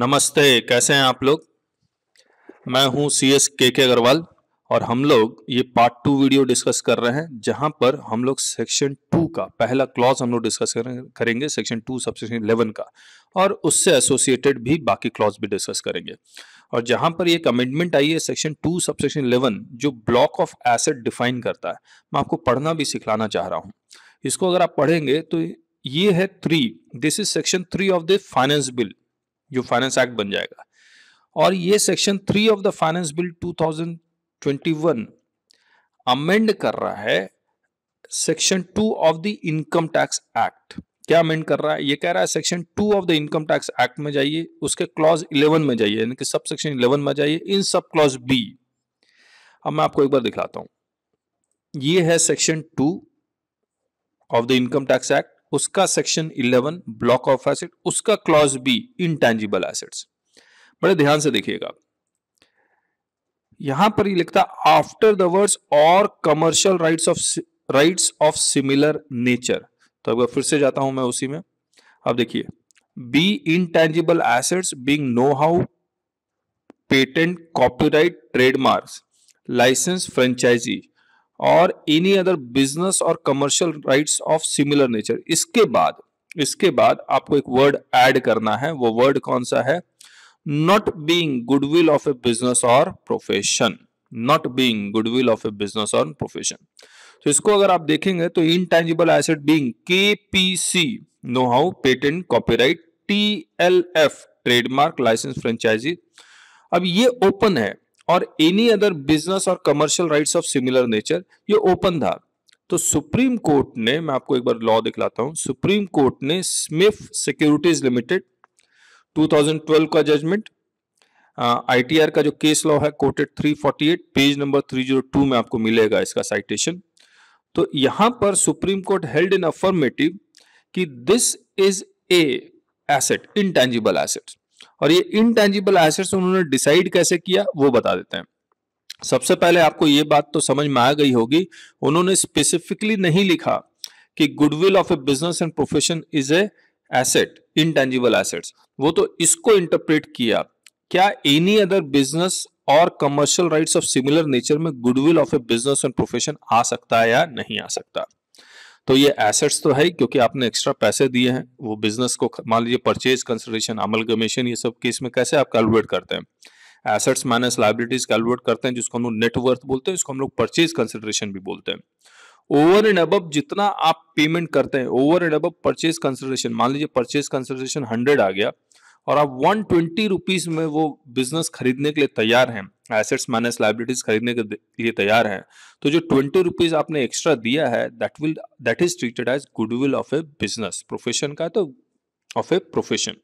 नमस्ते कैसे हैं आप लोग मैं हूं सी एस के के अग्रवाल और हम लोग ये पार्ट टू वीडियो डिस्कस कर रहे हैं जहां पर हम लोग सेक्शन टू का पहला क्लॉज हम लोग डिस्कस करेंगे सेक्शन टू सबसे इलेवन का और उससे एसोसिएटेड भी बाकी क्लॉज भी डिस्कस करेंगे और जहां पर ये कमेंटमेंट आई है सेक्शन टू सबसे इलेवन जो ब्लॉक ऑफ एसेट डिफाइन करता है मैं आपको पढ़ना भी सिखलाना चाह रहा हूँ इसको अगर आप पढ़ेंगे तो ये है three this is section three of the finance bill जो फाइनेंस एक्ट बन जाएगा और ये section three of the finance bill 2021 amend कर रहा है section two of the income tax act क्या अमेंड कर रहा है ये कह रहा है section two of the income tax act में जाइए उसके क्लॉज इलेवन में जाइए यानी कि सब सेक्शन इलेवन में जाइए इन सब क्लॉज बी अब मैं आपको एक बार दिखलाता हूं ये है section two of the income tax act उसका सेक्शन 11 ब्लॉक ऑफ एसेट उसका क्लॉज बी इनटैंजिबल एसेट्स बड़े ध्यान से देखिएगा यहां पर ये लिखता आफ्टर द वर्ड्स और commercial rights of rights of similar nature तो अब फिर से जाता हूं मैं उसी में अब देखिए B intangible assets being know how patent copyright trademarks licence franchises और एनी अदर बिजनेस और commercial rights of similar nature इसके बाद इसके बाद आपको एक वर्ड ऐड करना है वो वर्ड कौन सा है not being goodwill of a business और profession not being goodwill of a business और प्रोफेशन तो इसको अगर आप देखेंगे तो intangible asset being KPC know how patent copyright TLF trademark licence franchises अब ये ओपन है और एनी अदर बिजनेस और commercial rights of similar nature ये ओपन था तो सुप्रीम कोर्ट ने मैं आपको एक बार लॉ दिखलाता हूं सुप्रीम कोर्ट ने स्मिफ सिक्योरिटीज लिमिटेड 2012 का जजमेंट आईटीआर का जो केस लॉ है कोटेड 348 पेज नंबर 302 में आपको मिलेगा इसका साइटेशन तो यहां पर supreme court held in affirmative कि this is a asset intangible asset और ये इनटेंजिबल एसेट्स उन्होंने डिसाइड कैसे किया वो बता देते हैं सबसे पहले आपको ये बात तो समझ में आ गई होगी उन्होंने स्पेसिफिकली नहीं लिखा कि goodwill of a business and profession is a asset intangible assets वो तो इसको इंटरप्रेट किया क्या एनी अदर बिजनेस और commercial rights of similar nature में goodwill of a business and profession आ सकता है या नहीं आ सकता तो ये एसेट्स तो है क्योंकि आपने एक्स्ट्रा पैसे दिए हैं वो बिजनेस को मान लीजिए परचेज कंसिडरेशन कमीशन ये सब केस में कैसे आप कैलकुलेट करते हैं एसेट्स माइनस लाइबिलिटीज कैलकुलेट करते हैं जिसको हम लोग नेटवर्थ बोलते हैं इसको हम लोग परचेज कंसिडरेशन भी बोलते हैं ओवर एंड अब जितना आप पेमेंट करते हैं ओवर एंड अब परचेज कंसिडरेशन मान लीजिए परचेज कंसिडरेशन हंड्रेड आ गया और आप वन ट्वेंटी रुपीज़ में वो बिजनेस खरीदने के लिए तैयार हैं एसेट्स माइनस लाइबिलिटीज खरीदने के लिए तैयार हैं तो जो ट्वेंटी रुपीज़ आपने एक्स्ट्रा दिया है that will that is treated as goodwill of a business profession का तो ऑफ ए प्रोफेशन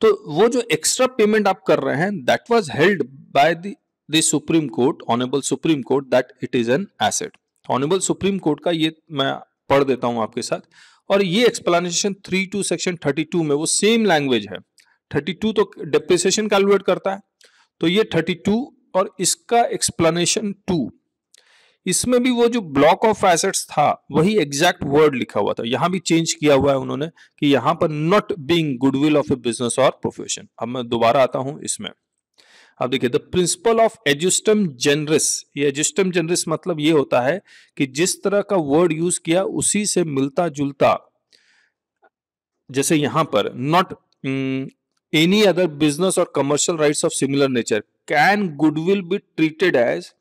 तो वो जो एक्स्ट्रा पेमेंट आप कर रहे हैं that was held by the supreme court honourable supreme court that it is an asset honourable supreme court का ये मैं पढ़ देता हूं आपके साथ और ये explanation three two section thirty two में वो सेम लैंग्वेज है थर्टी टू तो डेप्रिसिएशन कैलकुलेट करता है तो ये थर्टी टू और इसका एक्सप्लेनेशन टू इसमें भी वो जो ब्लॉक ऑफ एसेट्स था वही एग्जैक्ट वर्ड लिखा हुआ था यहां भी चेंज किया हुआ है उन्होंने कि यहां पर not being goodwill of a business और प्रोफेशन अब मैं दोबारा आता हूं इसमें अब देखिए the principle of ejusdem generis ये एजुस्टम जेनरिस मतलब ये होता है कि जिस तरह का वर्ड यूज किया उसी से मिलता जुलता जैसे यहां पर नॉट एनी अदर बिजनेस और commercial rights of similar nature can goodwill be treated as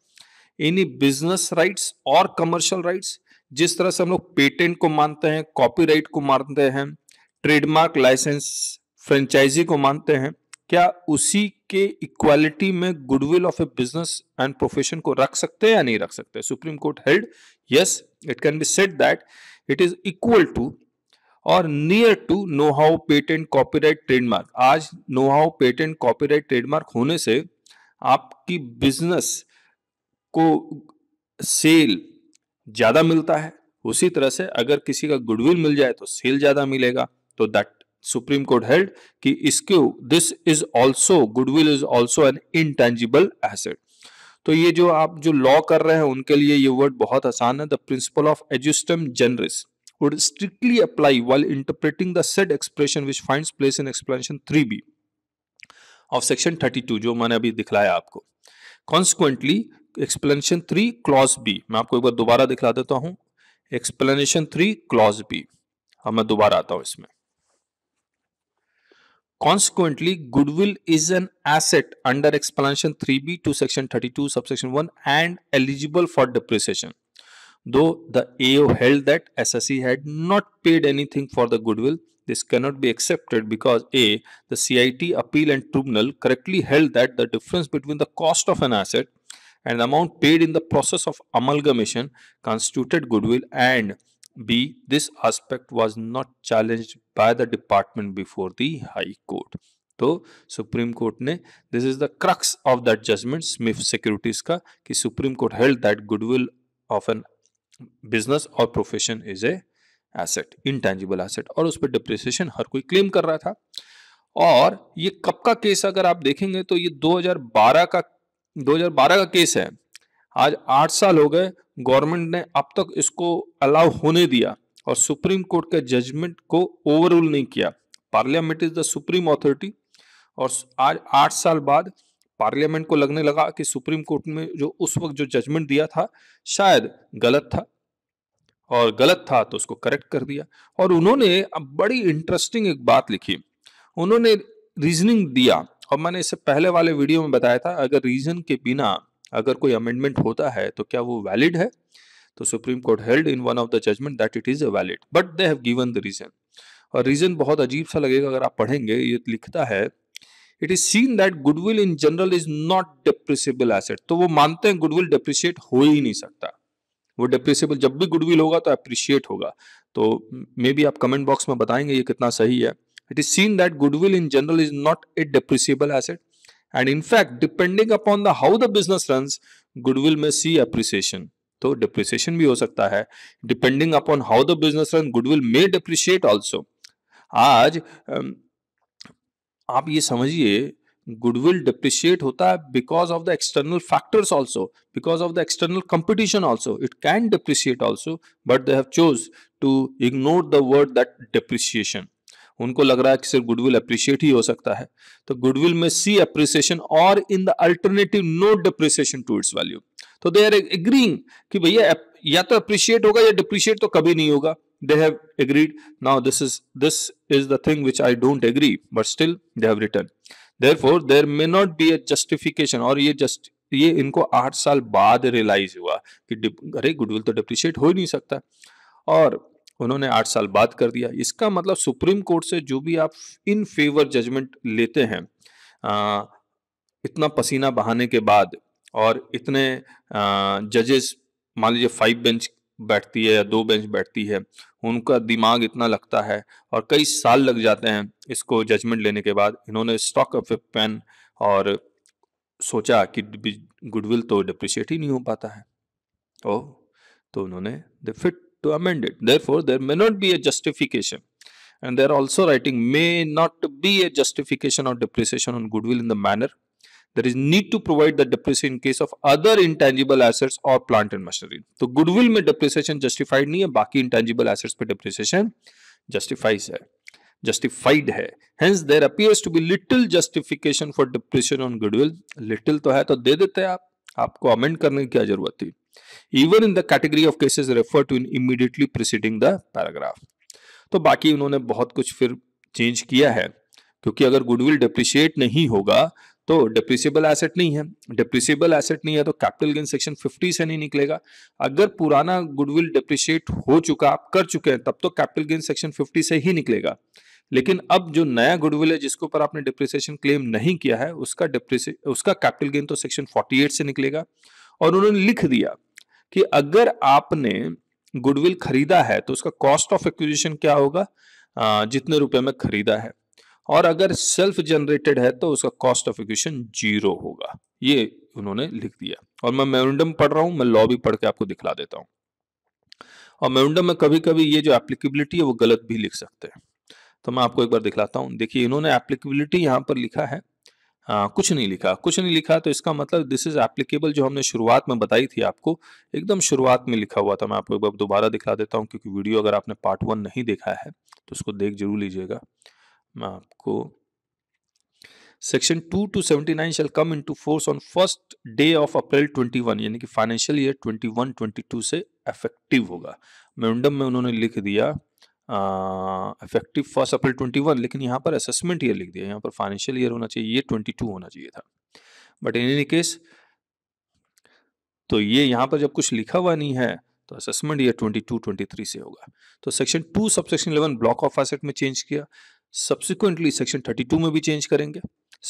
any business rights और कमर्शियल राइट्स जिस तरह से हम लोग पेटेंट को मानते हैं कॉपीराइट को मानते हैं ट्रेडमार्क लाइसेंस फ्रेंचाइजी को मानते हैं क्या उसी के इक्वालिटी में goodwill of a business and profession को रख सकते हैं या नहीं रख सकते supreme court held yes it can be set that it is equal to और near to know how patent copyright trademark आज know how patent copyright trademark होने से आपकी बिजनेस को सेल ज़्यादा मिलता है उसी तरह से अगर किसी का गुडविल मिल जाए तो सेल ज़्यादा मिलेगा तो दैट सुप्रीम कोर्ट हेल्ड कि इसके this is also goodwill is also an intangible asset तो ये जो आप जो लॉ कर रहे हैं उनके लिए ये वर्ड बहुत आसान है the principle of ejusdem generis would would strictly apply while interpreting the said expression which finds place in explanation 3b of section 32 जो मैंने अभी दिखलाया आपको consequently explanation three clause B मैं आपको एक बार दोबारा दिखला देता हूं एक्सप्लेनेशन थ्री क्लॉज बी अब मैं दोबारा आता हूं इसमें Consequently, goodwill is an asset under explanation 3b to section 32 subsection 1 and eligible for depreciation. Though the AO held that SSE had not paid anything for the goodwill, this cannot be accepted because A. The CIT appeal and tribunal correctly held that the difference between the cost of an asset and the amount paid in the process of amalgamation constituted goodwill and B. This aspect was not challenged by the department before the High Court. तो supreme court ने this is the crux of that judgment Smith Securities का कि supreme court held that goodwill of an business और profession is a asset intangible asset और उस पर depreciation हर कोई claim कर रहा था और ये कब का केस अगर आप देखेंगे तो ये 2012 का 2012 का केस है आज आठ साल हो गए गवर्नमेंट ने अब तक इसको अलाउ होने दिया और सुप्रीम कोर्ट के जजमेंट को ओवरऑल नहीं किया parliament is the supreme authority और आज आठ साल बाद पार्लियामेंट को लगने लगा कि सुप्रीम कोर्ट में जो उस वक्त जो जजमेंट दिया था शायद गलत था और गलत था तो उसको करेक्ट कर दिया और उन्होंने अब बड़ी इंटरेस्टिंग एक बात लिखी उन्होंने रीजनिंग दिया और मैंने इससे पहले वाले वीडियो में बताया था अगर रीजन के बिना अगर कोई अमेंडमेंट होता है तो क्या वो वैलिड है तो supreme court held in one of the judgment that it is a valid but they have given the reason और रीज़न बहुत अजीब सा लगेगा अगर आप पढ़ेंगे ये लिखता है it is seen that goodwill in general is not depreciable asset तो वो मानते हैं गुडविल डिप्रिशिएट हो ही नहीं सकता वो डिप्रिसिबल जब भी गुडविल होगा तो अप्रिशिएट होगा तो मे बी आप कमेंट बॉक्स में बताएंगे ये कितना सही है it is seen that goodwill in general is not a depreciable asset And in fact, depending upon the how the business runs, goodwill may see appreciation. So depreciation may also happen. Depending upon how the business runs, goodwill may depreciate also. Also आज um, आप goodwill depreciate hota hai because of the external factors also because of the external competition also it can depreciate also but they have chose to ignore the word that depreciation उनको लग रहा है कि सिर्फ goodwill appreciate ही हो सकता है तो गुडविल में see appreciation or in the alternative no depreciation to its value तो दे आर एग्रींग कि भैया या तो अप्रिशिएट होगा या डिप्रिशिएट तो कभी नहीं होगा they have agreed now this is this is the thing which i don't agree but still they have written therefore there may not be a justification और ये जस्ट ये इनको आठ साल बाद रियलाइज हुआ कि अरे गुडविल तो डिप्रिशिएट हो ही नहीं सकता और उन्होंने आठ साल बाद कर दिया इसका मतलब सुप्रीम कोर्ट से जो भी आप इन फेवर जजमेंट लेते हैं आ, इतना पसीना बहाने के बाद और इतने जजेस मान लीजिए फाइव बेंच बैठती है या दो बेंच बैठती है उनका दिमाग इतना लगता है और कई साल लग जाते हैं इसको जजमेंट लेने के बाद इन्होंने स्टॉक ऑफ ए पेन और सोचा कि गुडविल तो डिप्रिशिएट ही नहीं हो पाता है ओ तो उन्होंने the fit to amend it. Therefore, there may not be a justification. And they are also writing may not be a justification or depreciation on goodwill in the manner. There is need to provide the depreciation in case of other intangible assets or plant and machinery. So goodwill may depreciation justified नहीं है बाकी intangible assets पे depreciation justifies है justified है hence there appears to be little justification for depreciation on goodwill little तो है तो दे देते हैं आप आपको अमेंड करने की क्या जरूरत थी even in the category of cases refer to in immediately preceding the paragraph तो बाकी उन्होंने बहुत कुछ फिर चेंज किया है क्योंकि अगर गुडविल डिप्रिशिएट नहीं होगा तो डिप्रिसिएबल एसेट नहीं है डिप्रिसिएबल एसेट नहीं है तो कैपिटल गेन सेक्शन 50 से नहीं निकलेगा अगर पुराना गुडविल डिप्रिशिएट हो चुका आप कर चुके हैं तब तो कैपिटल गेन सेक्शन 50 से ही निकलेगा लेकिन अब जो नया गुडविल है जिसके ऊपर आपने डिप्रिसिएशन क्लेम नहीं किया है उसका डिप्रिसिए उसका कैपिटल गेन तो सेक्शन 48 से निकलेगा और उन्होंने लिख दिया कि अगर आपने गुडविल खरीदा है तो उसका कॉस्ट ऑफ एक्विजिशन क्या होगा जितने रुपए में खरीदा है और अगर सेल्फ जनरेटेड है तो उसका कॉस्ट ऑफ एक्विजिशन जीरो होगा ये उन्होंने लिख दिया और मैं मेमोरेंडम पढ़ रहा हूँ मैं लॉ भी पढ़ के आपको दिखला देता हूँ और मेमोरेंडम में कभी कभी ये जो एप्लीकेबिलिटी है वो गलत भी लिख सकते हैं तो मैं आपको एक बार दिखलाता हूँ देखिए इन्होंने एप्लीकेबिलिटी यहाँ पर लिखा है आ, कुछ नहीं लिखा कुछ नहीं लिखा तो इसका मतलब दिस इज एप्लीकेबल जो हमने शुरुआत में बताई थी आपको एकदम शुरुआत में लिखा हुआ था मैं आपको एक बार दोबारा दिखला देता हूँ क्योंकि वीडियो अगर आपने पार्ट वन नहीं देखा है तो उसको देख जरूर लीजिएगा मैं आपको section two two seventy nine shall come into force on first day of April twenty one यानी कि financial year twenty one twenty two से इफेक्टिव होगा मेमोरेंडम में उन्होंने लिख दिया इफेक्टिव फर्स्ट अप्रैल वन लेकिन यहाँ पर असेसमेंट ईयर लिख दिया यहाँ पर फाइनेंशियल ईयर होना चाहिए ये ट्वेंटी टू होना चाहिए था बट इन एनी केस तो ये यहाँ पर जब कुछ लिखा हुआ नहीं है तो असेसमेंट ईयर ट्वेंटी थ्री से होगा तो section two sub section eleven block of asset में चेंज किया सब्सिक्वेंटली सेक्शन थर्टी टू में भी चेंज करेंगे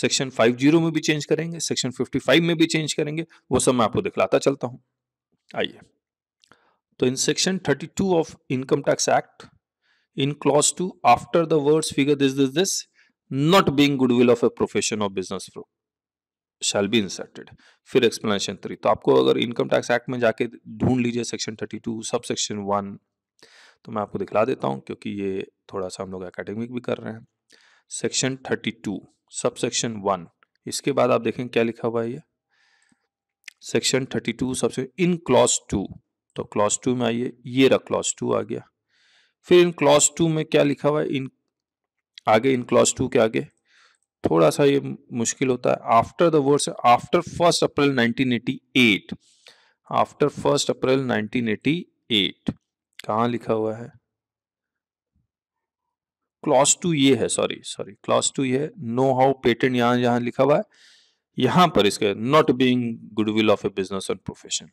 सेक्शन जीरो में भी चेंज करेंगे सेक्शन फाइव में भी चेंज करेंगे वो सब मैं आपको दिखलाता चलता हूँ आइए तो in section thirty two of income tax act in clause 2 after the words figure this this this not being goodwill of a profession or business flow shall be inserted फिर explanation 3 तो आपको अगर income tax act में जाके ढूंढ लीजिए section 32 सब section 1 तो मैं आपको दिखला देता हूँ क्योंकि ये थोड़ा सा हम लोग academic भी कर रहे हैं section 32 सब सेक्शन 1 इसके बाद आप देखें क्या लिखा हुआ है ये section 32 सबसे in clause 2 तो clause 2 में आइए ये रहा clause 2 आ गया फिर इन क्लॉज टू में क्या लिखा हुआ है इन आगे इन क्लॉज टू के आगे थोड़ा सा ये मुश्किल होता है after the words after first April 1988 after first April 1988 कहाँ लिखा हुआ है क्लॉज टू ये है सॉरी सॉरी क्लॉज टू ये नो हाउ पेटेंट यहां यहां लिखा हुआ है यहां पर इसके not being goodwill of a business and profession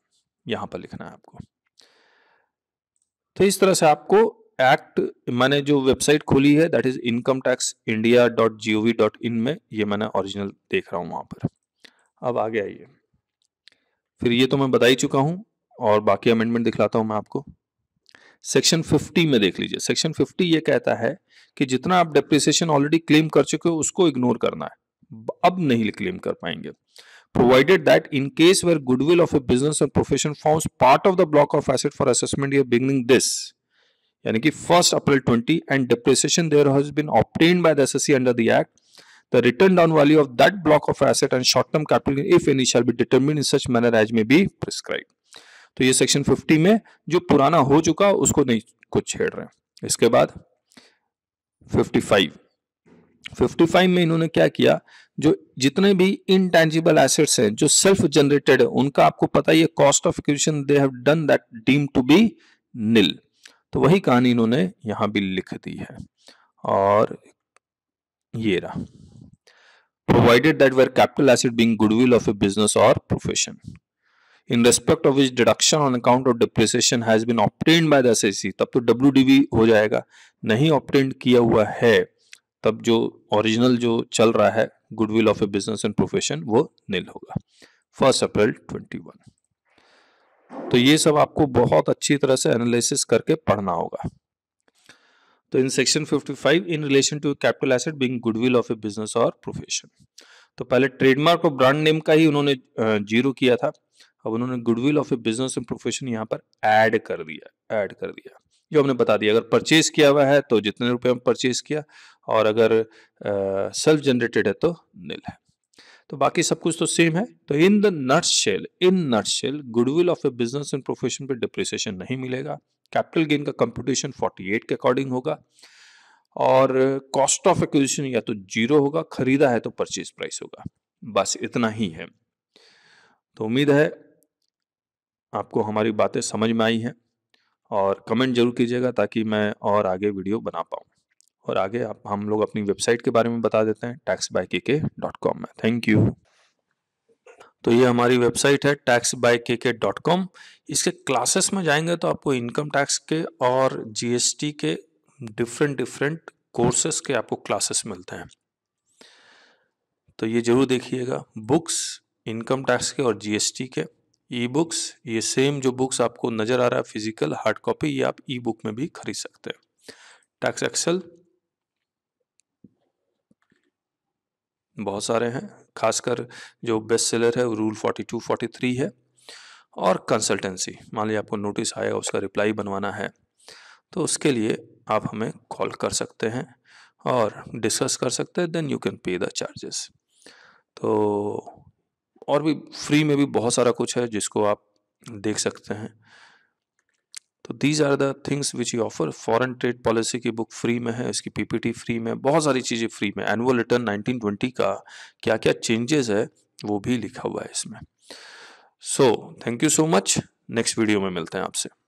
यहां पर लिखना है आपको तो इस तरह से आपको एक्ट मैंने जो वेबसाइट खोली है that is income tax India dot g o v dot in में ये मैंने ओरिजिनल देख रहा हूँ वहां पर अब आगे आइए फिर ये तो मैं बता ही चुका हूँ और बाकी अमेंडमेंट दिखलाता हूँ मैं आपको सेक्शन 50 में देख लीजिए सेक्शन 50 ये कहता है कि जितना आप डेप्रिसिएशन ऑलरेडी क्लेम कर चुके हो उसको इग्नोर करना है अब नहीं क्लेम कर पाएंगे provided that in case where goodwill of a business or profession forms part of the block of asset for assessment year beginning this यानी कि first April 20 and depreciation there has been obtained by the assessee under the act the written down value of that block of asset and short term capital if any shall be determined in such manner as may be prescribed तो ये section 50 में जो पुराना हो चुका उसको नहीं कुछ छेड़ रहे इसके बाद 55 55 में इन्होंने क्या किया जो जितने भी इनटेंजिबल एसेट्स हैं जो सेल्फ जनरेटेड है उनका आपको पता ही है cost of acquisition they have done that deem to be nil तो वही कहानी इन्होंने यहाँ भी लिख दी है और ये रहा provided that where capital asset being goodwill of a business और profession in respect of is deduction on account of depreciation has been obtain by the assessee तब तो डब्ल्यू हो जाएगा नहीं ऑप्टेन किया हुआ है तब जो ओरिजिनल जो चल रहा है goodwill of a business and profession वो निल होगा फर्स्ट अप्रैल ट्वेंटी वन तो ये सब आपको बहुत अच्छी तरह से एनालिसिस करके पढ़ना होगा तो in section 55 in relation to capital asset being goodwill of a business और प्रोफेशन तो पहले ट्रेडमार्क और ब्रांड नेम का ही उन्होंने जीरो किया था अब उन्होंने goodwill of a business and profession यहाँ पर ऐड कर दिया ऐड कर दिया जो हमने बता दिया अगर परचेज किया हुआ है तो जितने रुपए में परचेज किया और अगर सेल्फ जनरेटेड है तो नील है तो बाकी सब कुछ तो सेम है तो in the nutshell in nutshell goodwill of a business and profession पे डिप्रिसिएशन नहीं मिलेगा कैपिटल गेन का कंप्यूटेशन 48 के अकॉर्डिंग होगा और कॉस्ट ऑफ एक्विजिशन या तो जीरो होगा खरीदा है तो परचेज प्राइस होगा बस इतना ही है तो उम्मीद है आपको हमारी बातें समझ में आई हैं और कमेंट जरूर कीजिएगा ताकि मैं और आगे वीडियो बना पाऊँ और आगे आप हम लोग अपनी वेबसाइट के बारे में बता देते हैं tax by K K dot com में थैंक यू तो ये हमारी वेबसाइट है tax by K K dot com इसके क्लासेस में जाएंगे तो आपको इनकम टैक्स के और जीएसटी के डिफरेंट डिफरेंट कोर्सेस के आपको क्लासेस मिलते हैं तो ये जरूर देखिएगा बुक्स इनकम टैक्स के और जीएसटी के ई बुक्स ये सेम जो बुक्स आपको नज़र आ रहा है फिजिकल हार्ड कॉपी ये आप ई बुक में भी खरीद सकते हैं टैक्स एक्सेल बहुत सारे हैं खासकर जो बेस्ट सेलर है rule forty two forty three है और कंसल्टेंसी मान लीजिए आपको नोटिस आया उसका रिप्लाई बनवाना है तो उसके लिए आप हमें कॉल कर सकते हैं और डिस्कस कर सकते हैं then you can pay the charges तो और भी फ्री में भी बहुत सारा कुछ है जिसको आप देख सकते हैं तो these are the things which you offer foreign trade policy की बुक फ्री में है इसकी पीपीटी फ्री में बहुत सारी चीज़ें फ्री में एनुअल रिटर्न 1920 का क्या क्या चेंजेस है वो भी लिखा हुआ है इसमें so thank you so much next video में मिलते हैं आपसे